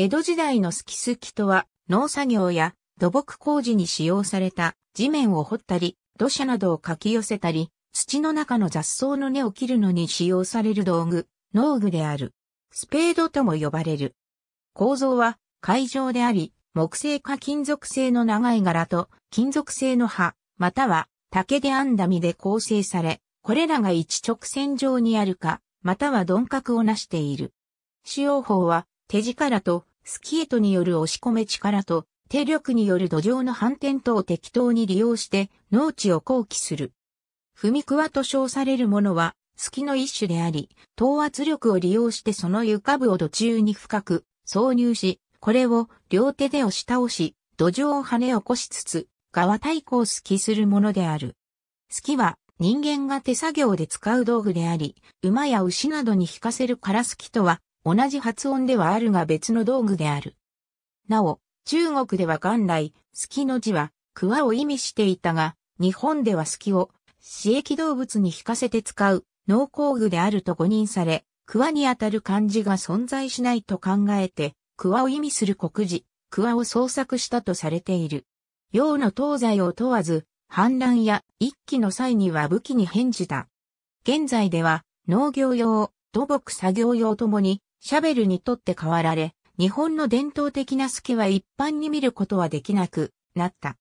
江戸時代のスキスキとは、農作業や土木工事に使用された地面を掘ったり、土砂などをかき寄せたり、土の中の雑草の根を切るのに使用される道具、農具である。スペードとも呼ばれる。構造は、海上であり、木製か金属製の長い柄と金属製の刃、または竹で編んだ身で構成され、これらが一直線上にあるか、または鈍角をなしている。使用法は手力とスキートによる押し込め力と、手力による土壌の反転等を適当に利用して農地を後期する。踏みわと称されるものは、スキの一種であり、等圧力を利用してその床部を土中に深く挿入し、これを両手で押し倒し、土壌を跳ね起こしつつ、側対抗スキするものである。スキは人間が手作業で使う道具であり、馬や牛などに引かせるカラスキとは同じ発音ではあるが別の道具である。なお、中国では元来、隙の字は、クワを意味していたが、日本では隙を、刺激動物に引かせて使う、農工具であると誤認され、クワにあたる漢字が存在しないと考えて、クワを意味する国字、クワを創作したとされている。洋の東西を問わず、反乱や一揆の際には武器に変じた。現在では、農業用、土木作業用ともに、シャベルにとって変わられ、日本の伝統的なスケは一般に見ることはできなくなった。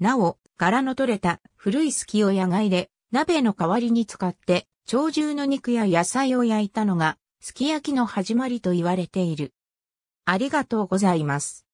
なお、柄の取れた古いスキを野外で鍋の代わりに使って鳥獣の肉や野菜を焼いたのがすき焼きの始まりと言われている。ありがとうございます。